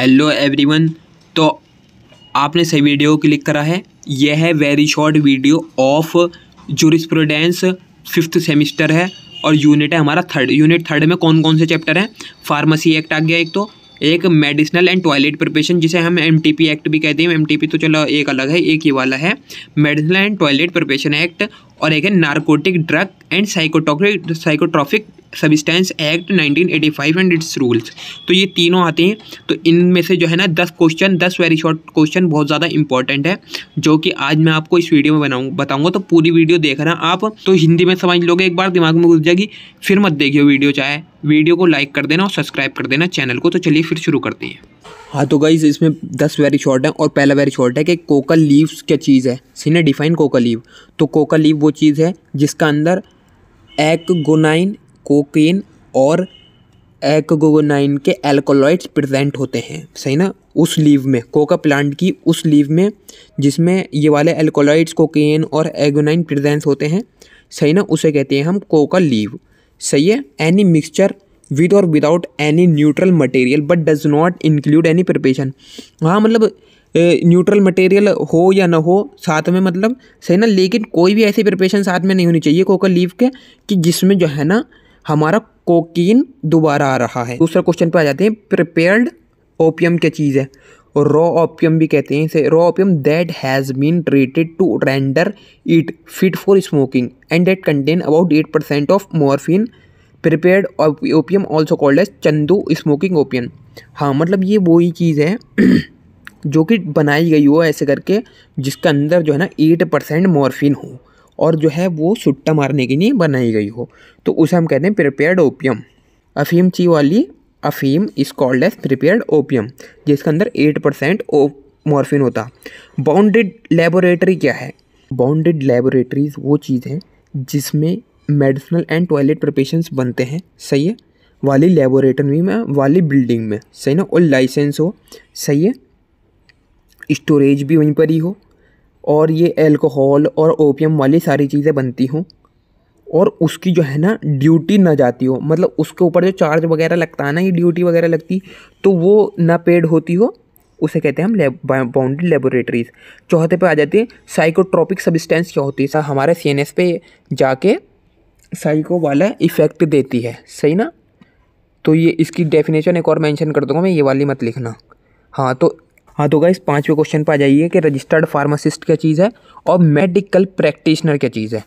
hello everyone तो आपने सही वीडियो क्लिक करा है यह है very short video of prudence fifth semester है और यूनिट है हमारा थर्ड यूनिट थर्ड में कौन कौन से चैप्टर हैं फार्मेसी एक्ट आ गया एक तो एक मेडिसिनल एंड टॉयलेट प्रिपरेशन जिसे हम एम एक्ट भी कहते हैं एम तो चलो एक अलग है एक ही वाला है medicinal and toilet preparation act और एक है narcotic drug and psychotropic psychotropic substance act 1985 and its rules तो ये तीनों आते हैं तो इनमें से जो है ना दस क्वेश्चन दस वेरी शॉर्ट क्वेश्चन बहुत ज़्यादा इंपॉर्टेंट है जो कि आज मैं आपको इस वीडियो में बनाऊँ बताऊँगा तो पूरी वीडियो देख हैं आप तो हिंदी में समझ लोगे एक बार दिमाग में घुस जाएगी फिर मत देखियो वीडियो चाहे वीडियो को लाइक कर देना और सब्सक्राइब कर देना चैनल को तो चलिए फिर शुरू करते हैं हाँ तो गाइज इसमें दस वेरी शॉर्ट है और पहला वेरी शॉर्ट है कि कोकल लीव्स क्या चीज़ है सीने डिफाइन कोकल लीव तो कोकल लीव वो चीज़ है जिसका अंदर एक्गोनाइन कोकीन और एक्गोगोनाइन के एल्कोलॉइड्स प्रेजेंट होते हैं सही ना उस लीव में कोका प्लांट की उस लीव में जिसमें ये वाले एल्कोलॉइड्स कोकेन और एगोनाइन प्रेजेंट होते हैं सही ना उसे कहते हैं हम कोका लीव सही है एनी मिक्सचर विद और without any neutral material but does not include any preparation हाँ मतलब न्यूट्रल मटेरियल हो या ना हो साथ में मतलब सही ना लेकिन कोई भी ऐसी प्रिपरेशन साथ में नहीं होनी चाहिए कोका लीव के कि जिसमें जो है ना हमारा कोकीन दोबारा आ रहा है दूसरा क्वेश्चन पे आ जाते हैं प्रिपेयर्ड ओपियम क्या चीज़ है और रॉ ओपियम भी कहते हैं इसे raw opium that has been treated to render it fit for smoking and that contain about eight percent of morphine prepared opium also called as chandu smoking opium हाँ मतलब ये वो ही चीज़ है जो कि बनाई गई हो ऐसे करके जिसके अंदर जो है ना एट परसेंट मॉर्फिन हो और जो है वो सुट्टा मारने के लिए बनाई गई हो तो उसे हम कहते हैं प्रिपेयर्ड ओपियम अफीम ची वाली अफीम is called as prepared opium जिसके अंदर एट परसेंट ओ मॉर्फिन होता बाउंडेड लेबोरेटरी क्या है बाउंडेड लेबोरेटरीज वो चीज़ है जिसमें मेडिसिनल एंड टॉयलेट प्रपेशन बनते हैं सही है वाली लेबोरेटरी में वाली बिल्डिंग में सही ना और लाइसेंस हो सही है स्टोरेज भी वहीं पर ही हो और ये एल्कोहल और ओपियम वाली सारी चीज़ें बनती हूँ और उसकी जो है ना ड्यूटी ना जाती हो मतलब उसके ऊपर जो चार्ज वगैरह लगता है ना ये ड्यूटी वगैरह लगती तो वो ना पेड होती हो उसे कहते हैं हम लेब बाउंड्री लेबोरेटरीज चौथे पे आ जाती है साइकोट्रॉपिक सब्सटेंस क्या होती है सर हमारे सी पे जाके साइको वाला इफ़ेक्ट देती है सही ना तो ये इसकी डेफिनेशन एक और मेंशन कर दूंगा मैं ये वाली मत लिखना हाँ तो हाँ तो गाइस पाँचवें क्वेश्चन पर आ जाइए कि रजिस्टर्ड फार्मासिस्ट क्या चीज़ है और मेडिकल प्रैक्टिशनर क्या चीज़ है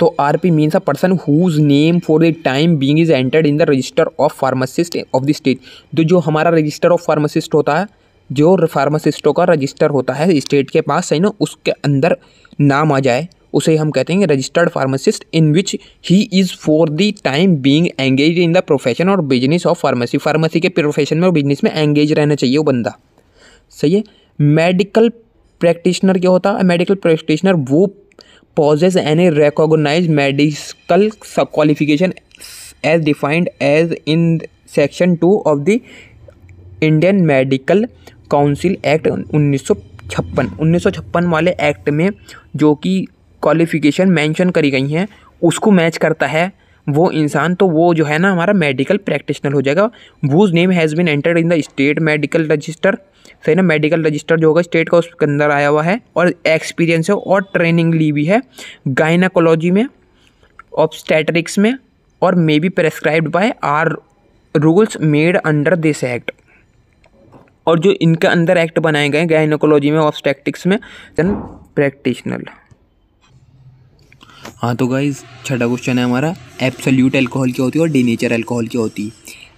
तो R P means a person whose name for the time being is entered in the register of pharmacist of the state तो जो हमारा रजिस्टर ऑफ फार्मासिस्ट होता है जो फार्मासिस्टों का रजिस्टर होता है स्टेट के पास सही ना उसके अंदर नाम आ जाए उसे हम कहते हैं registered pharmacist in which he is for the time being engage in the profession और बिजनेस ऑफ फार्मेसी फार्मेसी के प्रोफेशन में और बिजनेस में एंगेज रहना चाहिए वो बंदा सही है मेडिकल प्रैक्टिशनर क्या होता है medical practitioner who possesses any recognised medical qualification as defined as in section two of the Indian Medical Council Act उन्नीस सौ छप्पन उन्नीस सौ छप्पन वाले एक्ट में जो कि क्वालिफिकेशन मेंशन करी गई हैं उसको मैच करता है वो इंसान तो वो जो है ना हमारा मेडिकल प्रैक्टिशनर हो जाएगा whose name has been entered in the state medical register सही ना मेडिकल रजिस्टर जो होगा स्टेट का उसके अंदर आया हुआ है और एक्सपीरियंस है और ट्रेनिंग ली भी है गाइनाकोलॉजी में ऑब्स्टेट्रिक्स में और may be prescribed by our rules made under this act और जो इनके अंदर एक्ट बनाए गए गाइनाकोलॉजी में ऑब्स्टेटिक्स में देन प्रैक्टिशनल हाँ तो गाइज छठा क्वेश्चन है हमारा एब्सोल्यूट अल्कोहल क्या होती है और डीनेचर अल्कोहल क्या होती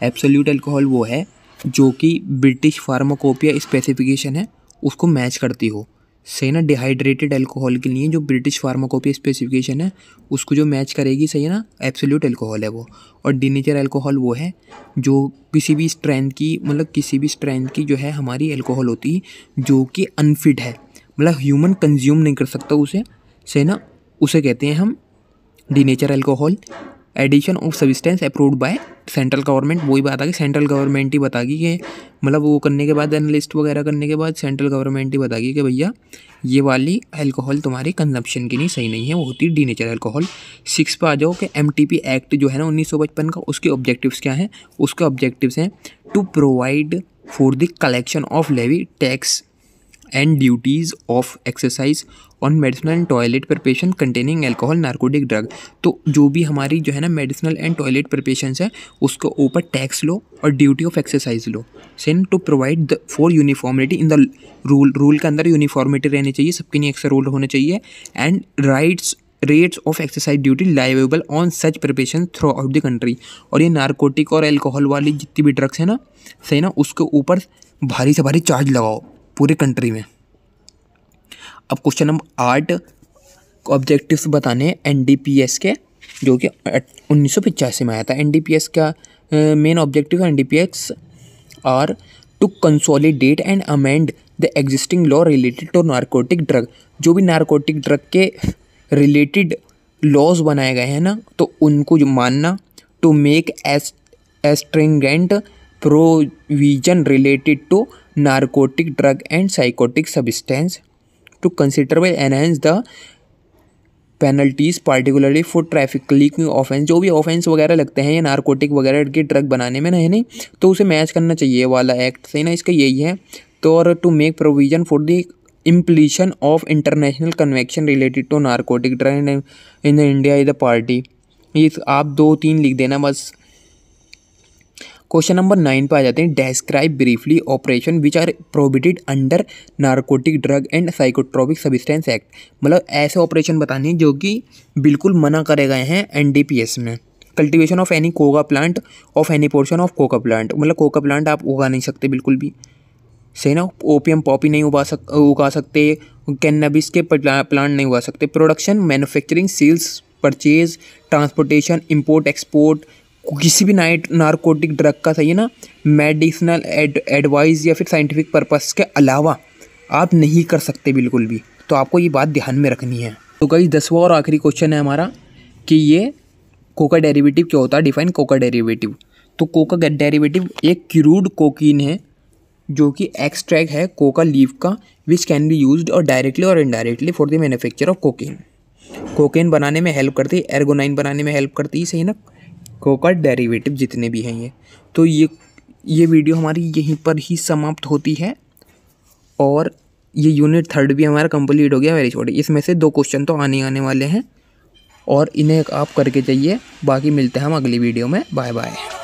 है एब्सोल्यूट अल्कोहल वो है जो कि ब्रिटिश फार्माकोपिया स्पेसिफिकेशन है उसको मैच करती हो सही ना डिहाइड्रेटेड अल्कोहल के लिए जो ब्रिटिश फार्माकोपिया स्पेसिफिकेशन है उसको जो मैच करेगी सही है ना एब्सोल्यूट अल्कोहल है वो और डिनेचर अल्कोहल वो है जो किसी भी स्ट्रेंथ की मतलब किसी भी स्ट्रेंथ की जो है हमारी अल्कोहल होती है जो कि अनफिट है मतलब ह्यूमन कंज्यूम नहीं कर सकता उसे सही ना उसे कहते हैं हम denature alcohol addition of substance approved by central government वही बात आ गई सेंट्रल गवर्नमेंट ही बताएगी कि मतलब वो करने के बाद एनालिस्ट वगैरह करने के बाद सेंट्रल गवर्नमेंट ही बताएगी कि भैया ये वाली अल्कोहल तुम्हारी कंजप्शन के लिए सही नहीं है वो होती है डीनेचर अल्कोहल सिक्स पर आ जाओ कि एम एक्ट जो है ना उन्नीस का उसके ऑब्जेक्टिव क्या हैं उसके ऑब्जेक्टिव्स हैं to provide for the collection of levy tax and duties of exercise on medicinal and toilet preparation containing alcohol narcotic drug तो जो भी हमारी जो है ना मेडिसिनल एंड टॉयलेट प्रपेशन है उसको ऊपर टैक्स लो और ड्यूटी ऑफ एक्सरसाइज लो सेन to provide the for uniformity in the rule rule के अंदर यूनिफॉर्मिटी रहनी चाहिए सबके लिए एक्स्ट्रा रूल होना चाहिए and rights rates of exercise duty leviable on such preparation throughout the country और ये नार्कोटिक और एल्कोहल वाली जितनी भी ड्रग्स हैं ना सही ना उसके ऊपर भारी से भारी चार्ज लगाओ पूरे कंट्री में अब क्वेश्चन नंबर आठ ऑब्जेक्टिव्स बताने हैं एस के जो कि उन्नीस में आया था एस का main objective P NDPS are to consolidate and amend the existing law related to narcotic drug जो भी नारकोटिक ड्रग के रिलेटेड लॉज बनाए गए हैं ना तो उनको जो मानना to make as stringent related to narcotic drug and psychotic substance to consider considerably enhance the penalties particularly for trafficking offence जो भी ऑफेंस वगैरह लगते हैं या नारकोटिक वगैरह के ड्रग बनाने में नहीं नहीं तो उसे मैच करना चाहिए वाला एक्ट सही ना इसका यही है तो और to make provision for the implementation of international convention related to narcotic drug in the India is the party इस आप दो तीन लिख देना बस क्वेश्चन नंबर नाइन पे आ जाते हैं describe briefly operation which are prohibited under narcotic drug and psychotropic substance act मतलब ऐसे ऑपरेशन बताने हैं जो कि बिल्कुल मना करे गए हैं एन में cultivation of any coca plant of any portion of coca plant मतलब कोका प्लांट आप उगा नहीं सकते बिल्कुल भी सही ना ओपियम पॉपी नहीं उगा सक उगा सकते कैनबिस के प्लांट नहीं उगा सकते production manufacturing sales purchase transportation import export किसी भी नाइट नारकोटिक ड्रग का सही है ना मेडिसिनल एडवाइस या फिर साइंटिफिक पर्पस के अलावा आप नहीं कर सकते बिल्कुल भी तो आपको ये बात ध्यान में रखनी है तो कई दसवा और आखिरी क्वेश्चन है हमारा कि ये कोका डेरिवेटिव क्या होता है डिफाइन कोका डेरिवेटिव तो कोका डेरिवेटिव एक क्रूड कोकीन है जो कि एक्सट्रैक्ट है कोका लीव का विच कैन बी यूज और डायरेक्टली और indirectly for the manufacture of cocaine cocaine बनाने में हेल्प करती है एर्गोनाइन बनाने में हेल्प करती है सही ना का डेरिवेटिव जितने भी हैं ये तो ये ये वीडियो हमारी यहीं पर ही समाप्त होती है और ये यूनिट थर्ड भी हमारा कंप्लीट हो गया वेरी छोटी इसमें से दो क्वेश्चन तो आने आने वाले हैं और इन्हें आप करके जाइए बाकी मिलते हैं हम अगली वीडियो में बाय बाय